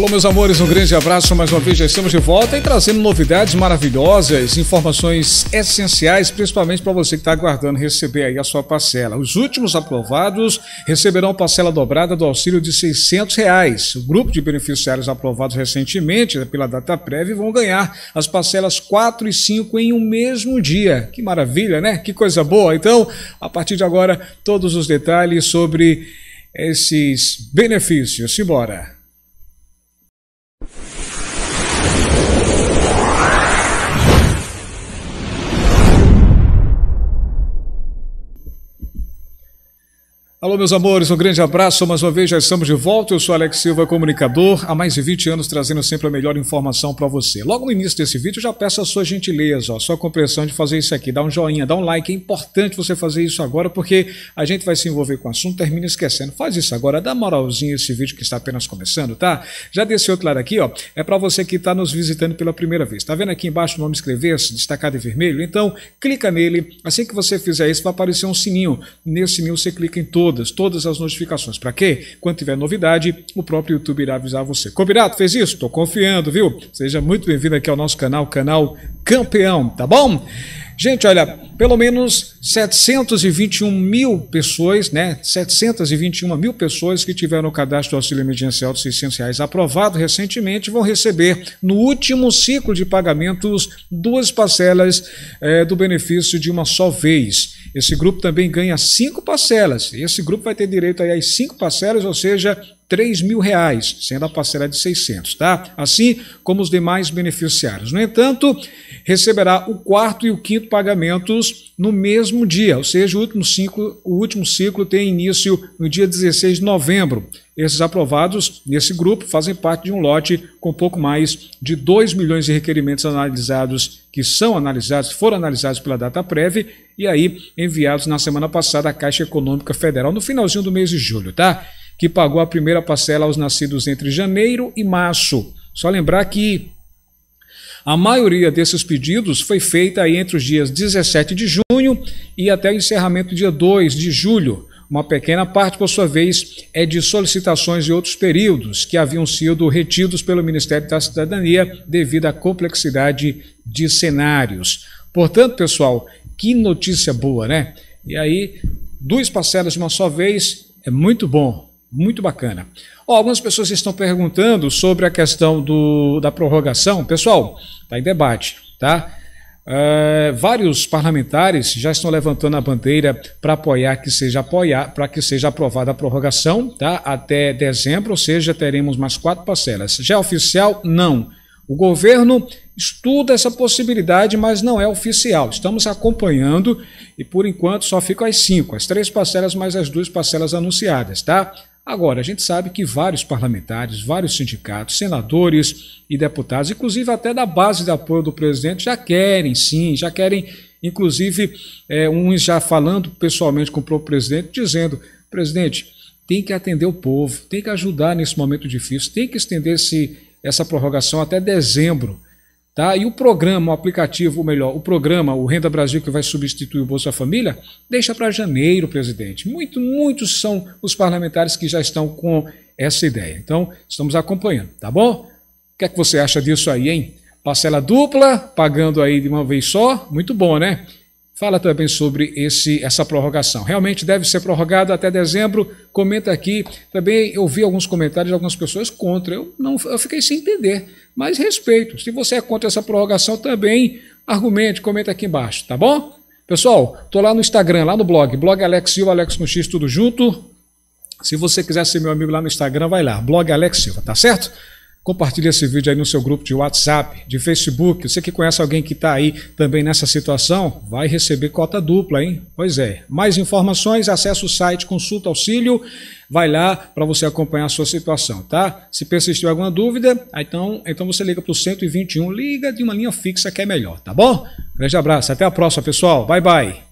Alô, meus amores, um grande abraço. Mais uma vez já estamos de volta e trazendo novidades maravilhosas, informações essenciais, principalmente para você que está aguardando receber aí a sua parcela. Os últimos aprovados receberão parcela dobrada do auxílio de R$ reais. O grupo de beneficiários aprovados recentemente pela data prévia vão ganhar as parcelas 4 e 5 em um mesmo dia. Que maravilha, né? Que coisa boa. Então, a partir de agora, todos os detalhes sobre esses benefícios. Simbora! Alô, meus amores, um grande abraço. Mais uma vez, já estamos de volta. Eu sou Alex Silva, comunicador, há mais de 20 anos trazendo sempre a melhor informação para você. Logo no início desse vídeo, eu já peço a sua gentileza, ó, a sua compreensão de fazer isso aqui. Dá um joinha, dá um like. É importante você fazer isso agora, porque a gente vai se envolver com o assunto, termina esquecendo. Faz isso agora, dá moralzinha esse vídeo que está apenas começando, tá? Já desse outro lado aqui, ó, é para você que está nos visitando pela primeira vez. Tá vendo aqui embaixo o nome inscrever-se, destacado em vermelho? Então, clica nele. Assim que você fizer isso, vai aparecer um sininho. Nesse sininho, você clica em todos todas, todas as notificações. Para quê? Quando tiver novidade, o próprio YouTube irá avisar você. Combinado? Fez isso? Estou confiando, viu? Seja muito bem-vindo aqui ao nosso canal, canal Campeão, tá bom? Gente, olha, pelo menos 721 mil pessoas, né? 721 mil pessoas que tiveram o cadastro do auxílio emergencial de 600 reais aprovado recentemente vão receber no último ciclo de pagamentos duas parcelas é, do benefício de uma só vez. Esse grupo também ganha cinco parcelas. Esse grupo vai ter direito aí às cinco parcelas, ou seja, três mil reais, sendo a parcela de 600, tá? Assim como os demais beneficiários. No entanto, receberá o quarto e o quinto pagamentos no mesmo dia, ou seja, o último ciclo, o último ciclo tem início no dia 16 de novembro. Esses aprovados nesse grupo fazem parte de um lote com pouco mais de 2 milhões de requerimentos analisados, que são analisados, foram analisados pela data prévia e aí enviados na semana passada à Caixa Econômica Federal, no finalzinho do mês de julho, tá? Que pagou a primeira parcela aos nascidos entre janeiro e março. Só lembrar que a maioria desses pedidos foi feita entre os dias 17 de junho e até o encerramento dia 2 de julho. Uma pequena parte, por sua vez, é de solicitações de outros períodos que haviam sido retidos pelo Ministério da Cidadania devido à complexidade de cenários. Portanto, pessoal, que notícia boa, né? E aí, duas parcelas de uma só vez é muito bom, muito bacana. algumas pessoas estão perguntando sobre a questão do, da prorrogação. Pessoal, está em debate, tá? Eh, vários parlamentares já estão levantando a bandeira para apoiar que seja apoiar para que seja aprovada a prorrogação tá? até dezembro, ou seja, teremos mais quatro parcelas. Já é oficial? Não. O governo estuda essa possibilidade, mas não é oficial. Estamos acompanhando e por enquanto só ficam as cinco, as três parcelas mais as duas parcelas anunciadas, tá? Agora, a gente sabe que vários parlamentares, vários sindicatos, senadores e deputados, inclusive até da base de apoio do presidente, já querem sim, já querem, inclusive, é, uns já falando pessoalmente com o próprio presidente, dizendo: presidente, tem que atender o povo, tem que ajudar nesse momento difícil, tem que estender esse essa prorrogação até dezembro. Tá? E o programa, o aplicativo, ou melhor, o programa, o Renda Brasil, que vai substituir o Bolsa Família, deixa para janeiro, presidente. Muito, muitos são os parlamentares que já estão com essa ideia. Então, estamos acompanhando, tá bom? O que é que você acha disso aí, hein? Parcela dupla, pagando aí de uma vez só, muito bom, né? Fala também sobre esse, essa prorrogação. Realmente deve ser prorrogado até dezembro. Comenta aqui. Também eu vi alguns comentários de algumas pessoas contra. Eu, não, eu fiquei sem entender, mas respeito. Se você é contra essa prorrogação, também argumente, comenta aqui embaixo, tá bom? Pessoal, tô lá no Instagram, lá no blog, blog Alex Silva, Alex no X, tudo junto. Se você quiser ser meu amigo lá no Instagram, vai lá, blog Alex Silva, tá certo? Compartilhe esse vídeo aí no seu grupo de WhatsApp, de Facebook. Você que conhece alguém que está aí também nessa situação, vai receber cota dupla, hein? Pois é. Mais informações, acesse o site Consulta Auxílio, vai lá para você acompanhar a sua situação, tá? Se persistiu alguma dúvida, então, então você liga para o 121, liga de uma linha fixa que é melhor, tá bom? Grande abraço, até a próxima, pessoal. Bye, bye.